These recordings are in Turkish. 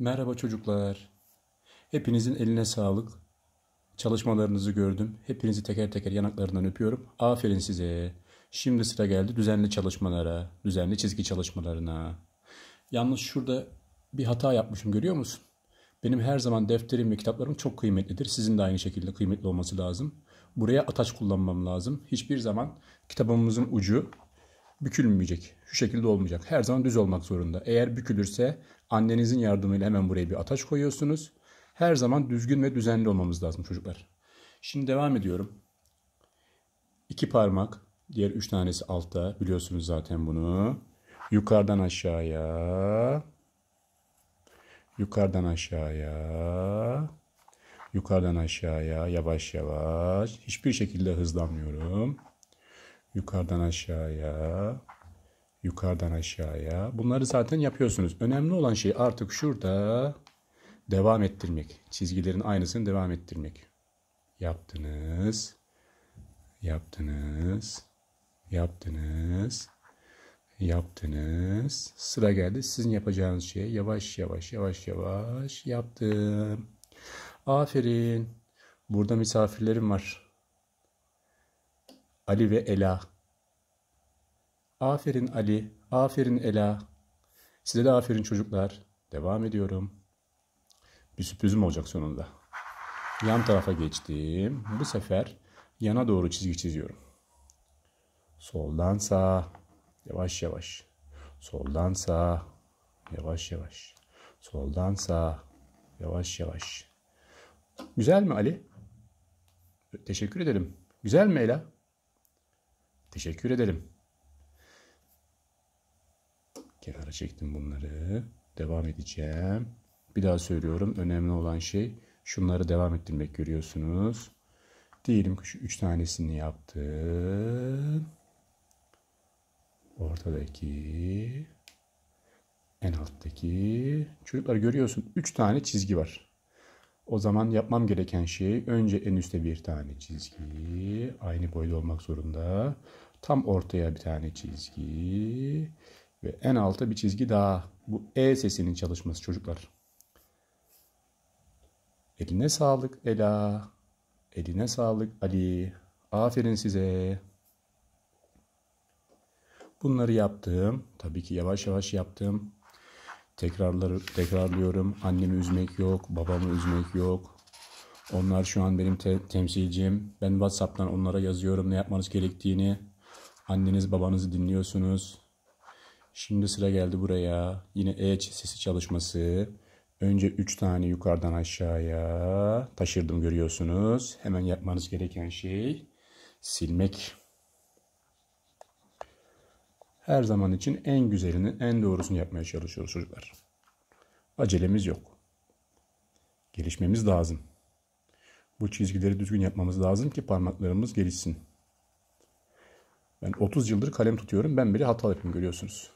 Merhaba çocuklar. Hepinizin eline sağlık. Çalışmalarınızı gördüm. Hepinizi teker teker yanaklarından öpüyorum. Aferin size. Şimdi sıra geldi düzenli çalışmalara, düzenli çizgi çalışmalarına. Yalnız şurada bir hata yapmışım görüyor musun? Benim her zaman defterim ve kitaplarım çok kıymetlidir. Sizin de aynı şekilde kıymetli olması lazım. Buraya ataç kullanmam lazım. Hiçbir zaman kitabımızın ucu bükülmeyecek. Şu şekilde olmayacak. Her zaman düz olmak zorunda. Eğer bükülürse annenizin yardımıyla hemen buraya bir ataç koyuyorsunuz. Her zaman düzgün ve düzenli olmamız lazım çocuklar. Şimdi devam ediyorum. İki parmak, diğer üç tanesi altta. Biliyorsunuz zaten bunu. Yukarıdan aşağıya. Yukarıdan aşağıya. Yukarıdan aşağıya yavaş yavaş. Hiçbir şekilde hızlanmıyorum yukarıdan aşağıya, yukarıdan aşağıya. Bunları zaten yapıyorsunuz. Önemli olan şey artık şurada devam ettirmek. Çizgilerin aynısını devam ettirmek. Yaptınız. Yaptınız. Yaptınız. Yaptınız. Sıra geldi. Sizin yapacağınız şey yavaş yavaş yavaş yavaş yaptım. Aferin. Burada misafirlerim var. Ali ve Ela. Aferin Ali, aferin Ela. Size de aferin çocuklar. Devam ediyorum. Bir sürprizim olacak sonunda. Yan tarafa geçtim. Bu sefer yana doğru çizgi çiziyorum. Soldan sağa, yavaş yavaş. Soldan sağa, yavaş yavaş. Soldan sağa, yavaş yavaş. Güzel mi Ali? Teşekkür ederim. Güzel mi Ela? Teşekkür edelim. Kenara çektim bunları. Devam edeceğim. Bir daha söylüyorum. Önemli olan şey şunları devam ettirmek görüyorsunuz. Diyelim ki şu üç tanesini yaptım. Ortadaki en alttaki çocuklar görüyorsun 3 tane çizgi var. O zaman yapmam gereken şey önce en üstte bir tane çizgi. Aynı boyda olmak zorunda. Tam ortaya bir tane çizgi. Ve en alta bir çizgi daha. Bu E sesinin çalışması çocuklar. Eline sağlık Ela. Eline sağlık Ali. Aferin size. Bunları yaptım. Tabii ki yavaş yavaş yaptım. Tekrarlar, tekrarlıyorum. Annemi üzmek yok, babamı üzmek yok. Onlar şu an benim te- temsilcim. Ben WhatsApp'tan onlara yazıyorum ne yapmanız gerektiğini. Anneniz babanızı dinliyorsunuz. Şimdi sıra geldi buraya. Yine E sesi çalışması. Önce 3 tane yukarıdan aşağıya taşırdım görüyorsunuz. Hemen yapmanız gereken şey silmek. Her zaman için en güzelini, en doğrusunu yapmaya çalışıyoruz çocuklar. Acelemiz yok. Gelişmemiz lazım. Bu çizgileri düzgün yapmamız lazım ki parmaklarımız gelişsin. Ben 30 yıldır kalem tutuyorum. Ben bile hata yapayım görüyorsunuz.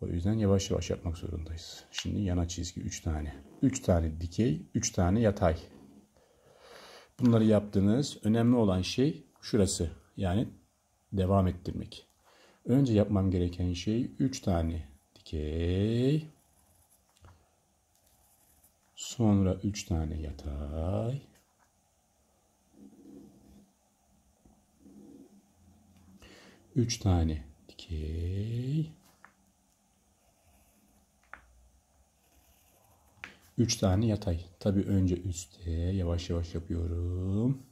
O yüzden yavaş yavaş yapmak zorundayız. Şimdi yana çizgi 3 tane. 3 tane dikey, 3 tane yatay. Bunları yaptığınız önemli olan şey şurası. Yani devam ettirmek. Önce yapmam gereken şey 3 tane dikey. Sonra 3 tane yatay. Üç tane dikey. Üç tane yatay. Tabi önce üstte yavaş yavaş yapıyorum.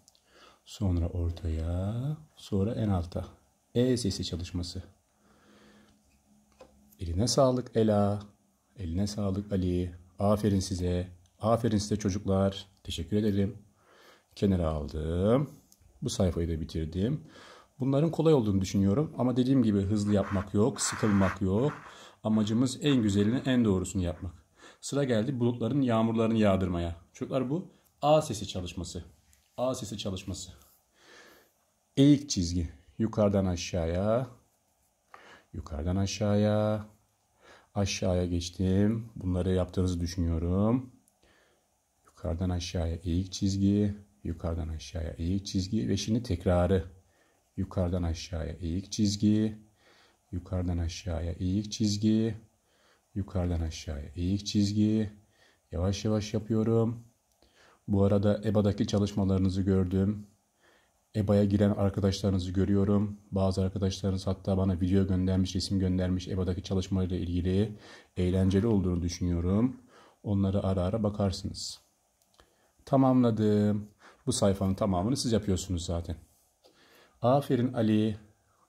Sonra ortaya. Sonra en alta. E-sesi çalışması. Eline sağlık Ela. Eline sağlık Ali. Aferin size. Aferin size çocuklar. Teşekkür ederim. Kenara aldım. Bu sayfayı da bitirdim. Bunların kolay olduğunu düşünüyorum ama dediğim gibi hızlı yapmak yok, sıkılmak yok. Amacımız en güzelini, en doğrusunu yapmak. Sıra geldi bulutların yağmurlarını yağdırmaya. Çocuklar bu A sesi çalışması. A sesi çalışması. Eğik çizgi. Yukarıdan aşağıya. Yukarıdan aşağıya. Aşağıya geçtim. Bunları yaptığınızı düşünüyorum. Yukarıdan aşağıya eğik çizgi. Yukarıdan aşağıya eğik çizgi. Ve şimdi tekrarı. Yukarıdan aşağıya eğik çizgi. Yukarıdan aşağıya eğik çizgi. Yukarıdan aşağıya eğik çizgi. Yavaş yavaş yapıyorum. Bu arada EBA'daki çalışmalarınızı gördüm. EBA'ya giren arkadaşlarınızı görüyorum. Bazı arkadaşlarınız hatta bana video göndermiş, resim göndermiş EBA'daki çalışmalarıyla ilgili. Eğlenceli olduğunu düşünüyorum. Onları ara ara bakarsınız. Tamamladım. Bu sayfanın tamamını siz yapıyorsunuz zaten. Aferin Ali,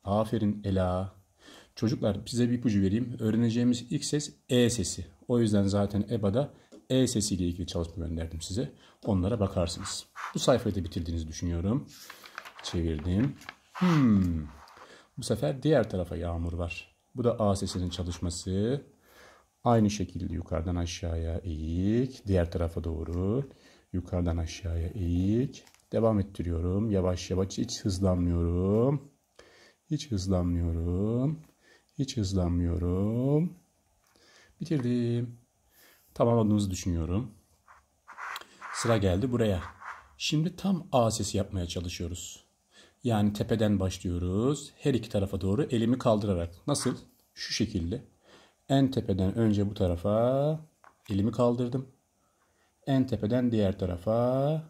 aferin Ela. Çocuklar size bir ipucu vereyim. Öğreneceğimiz ilk ses E sesi. O yüzden zaten EBA'da E sesiyle ilgili çalışma gönderdim size. Onlara bakarsınız. Bu sayfayı da bitirdiğinizi düşünüyorum. Çevirdim. Hmm. Bu sefer diğer tarafa yağmur var. Bu da A sesinin çalışması. Aynı şekilde yukarıdan aşağıya eğik. Diğer tarafa doğru. Yukarıdan aşağıya eğik. Devam ettiriyorum. Yavaş yavaş hiç hızlanmıyorum. Hiç hızlanmıyorum. Hiç hızlanmıyorum. Bitirdim. Tamamladığınızı düşünüyorum. Sıra geldi buraya. Şimdi tam A sesi yapmaya çalışıyoruz. Yani tepeden başlıyoruz. Her iki tarafa doğru elimi kaldırarak. Nasıl? Şu şekilde. En tepeden önce bu tarafa elimi kaldırdım. En tepeden diğer tarafa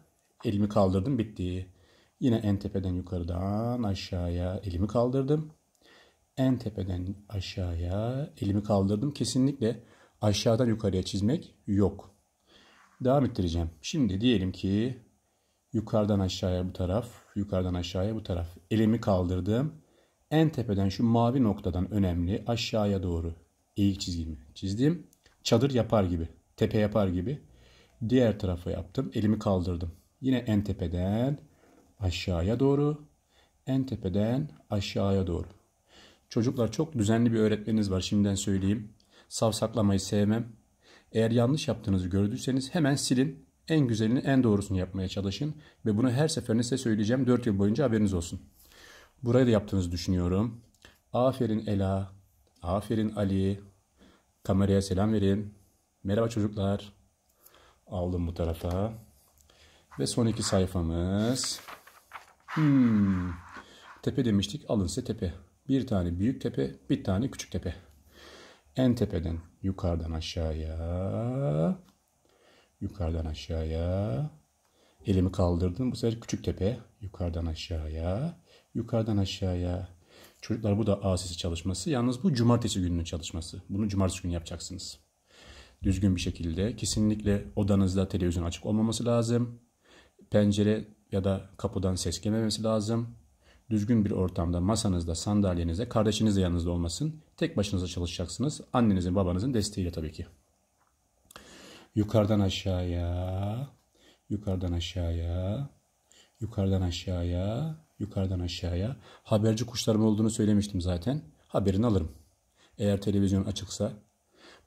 elimi kaldırdım. Bitti. Yine en tepeden yukarıdan aşağıya elimi kaldırdım. En tepeden aşağıya elimi kaldırdım. Kesinlikle aşağıdan yukarıya çizmek yok. Devam ettireceğim. Şimdi diyelim ki Yukarıdan aşağıya bu taraf, yukarıdan aşağıya bu taraf. Elimi kaldırdım. En tepeden şu mavi noktadan önemli aşağıya doğru eğik çizgimi çizdim. Çadır yapar gibi, tepe yapar gibi. Diğer tarafa yaptım. Elimi kaldırdım. Yine en tepeden aşağıya doğru, en tepeden aşağıya doğru. Çocuklar çok düzenli bir öğretmeniniz var şimdiden söyleyeyim. Savsaklamayı sevmem. Eğer yanlış yaptığınızı gördüyseniz hemen silin en güzelini, en doğrusunu yapmaya çalışın. Ve bunu her seferinde size söyleyeceğim. 4 yıl boyunca haberiniz olsun. Burayı da yaptığınızı düşünüyorum. Aferin Ela. Aferin Ali. Kameraya selam verin. Merhaba çocuklar. Aldım bu tarafa. Ve son iki sayfamız. Hmm. Tepe demiştik. Alın size tepe. Bir tane büyük tepe, bir tane küçük tepe. En tepeden yukarıdan aşağıya yukarıdan aşağıya. Elimi kaldırdım. Bu sefer küçük tepe. Yukarıdan aşağıya. Yukarıdan aşağıya. Çocuklar bu da A sesi çalışması. Yalnız bu cumartesi gününün çalışması. Bunu cumartesi günü yapacaksınız. Düzgün bir şekilde. Kesinlikle odanızda televizyon açık olmaması lazım. Pencere ya da kapıdan ses gelmemesi lazım. Düzgün bir ortamda masanızda, sandalyenizde, kardeşiniz de yanınızda olmasın. Tek başınıza çalışacaksınız. Annenizin, babanızın desteğiyle tabii ki. Yukarıdan aşağıya, yukarıdan aşağıya, yukarıdan aşağıya, yukarıdan aşağıya. Haberci kuşlarım olduğunu söylemiştim zaten. Haberini alırım. Eğer televizyon açıksa.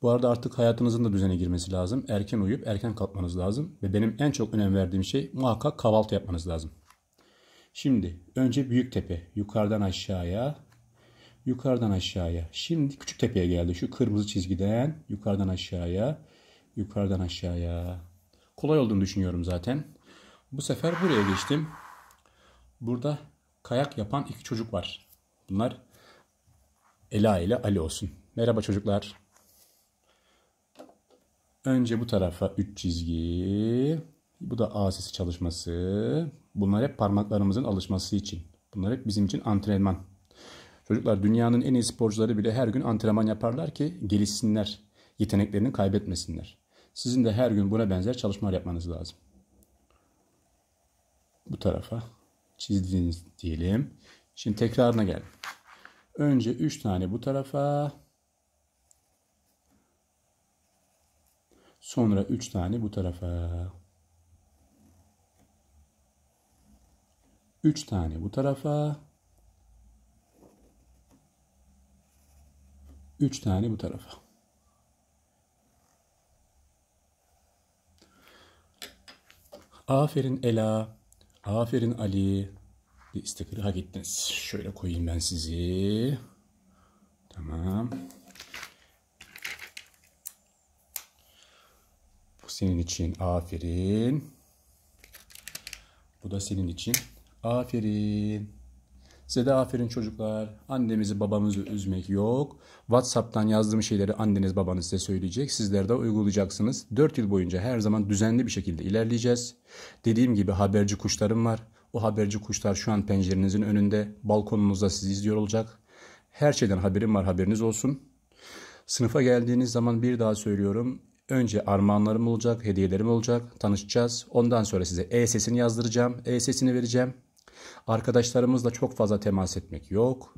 Bu arada artık hayatınızın da düzene girmesi lazım. Erken uyuyup erken kalkmanız lazım. Ve benim en çok önem verdiğim şey muhakkak kahvaltı yapmanız lazım. Şimdi önce büyük tepe yukarıdan aşağıya yukarıdan aşağıya. Şimdi küçük tepeye geldi. Şu kırmızı çizgiden yukarıdan aşağıya Yukarıdan aşağıya. Kolay olduğunu düşünüyorum zaten. Bu sefer buraya geçtim. Burada kayak yapan iki çocuk var. Bunlar Ela ile Ali olsun. Merhaba çocuklar. Önce bu tarafa 3 çizgi. Bu da A sesi çalışması. Bunlar hep parmaklarımızın alışması için. Bunlar hep bizim için antrenman. Çocuklar dünyanın en iyi sporcuları bile her gün antrenman yaparlar ki gelişsinler. Yeteneklerini kaybetmesinler. Sizin de her gün buna benzer çalışmalar yapmanız lazım. Bu tarafa çizdiğiniz diyelim. Şimdi tekrarına gel. Önce 3 tane bu tarafa. Sonra 3 tane bu tarafa. 3 tane bu tarafa. 3 tane bu tarafa. Aferin Ela, aferin Ali. Bir istekleri hak ettiniz. Şöyle koyayım ben sizi. Tamam. Bu senin için aferin. Bu da senin için aferin. Size de aferin çocuklar. Annemizi babamızı üzmek yok. WhatsApp'tan yazdığım şeyleri anneniz babanız size söyleyecek. Sizler de uygulayacaksınız. 4 yıl boyunca her zaman düzenli bir şekilde ilerleyeceğiz. Dediğim gibi haberci kuşlarım var. O haberci kuşlar şu an pencerenizin önünde. Balkonunuzda sizi izliyor olacak. Her şeyden haberim var haberiniz olsun. Sınıfa geldiğiniz zaman bir daha söylüyorum. Önce armağanlarım olacak, hediyelerim olacak. Tanışacağız. Ondan sonra size E sesini yazdıracağım. E sesini vereceğim. Arkadaşlarımızla çok fazla temas etmek yok.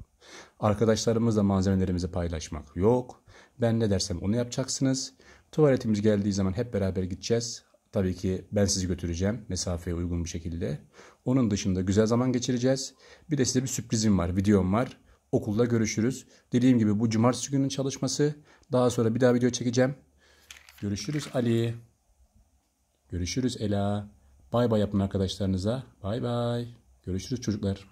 Arkadaşlarımızla malzemelerimizi paylaşmak yok. Ben ne dersem onu yapacaksınız. Tuvaletimiz geldiği zaman hep beraber gideceğiz. Tabii ki ben sizi götüreceğim mesafeye uygun bir şekilde. Onun dışında güzel zaman geçireceğiz. Bir de size bir sürprizim var, videom var. Okulda görüşürüz. Dediğim gibi bu cumartesi günün çalışması. Daha sonra bir daha video çekeceğim. Görüşürüz Ali. Görüşürüz Ela. Bay bay yapın arkadaşlarınıza. Bay bay. Görüşürüz çocuklar.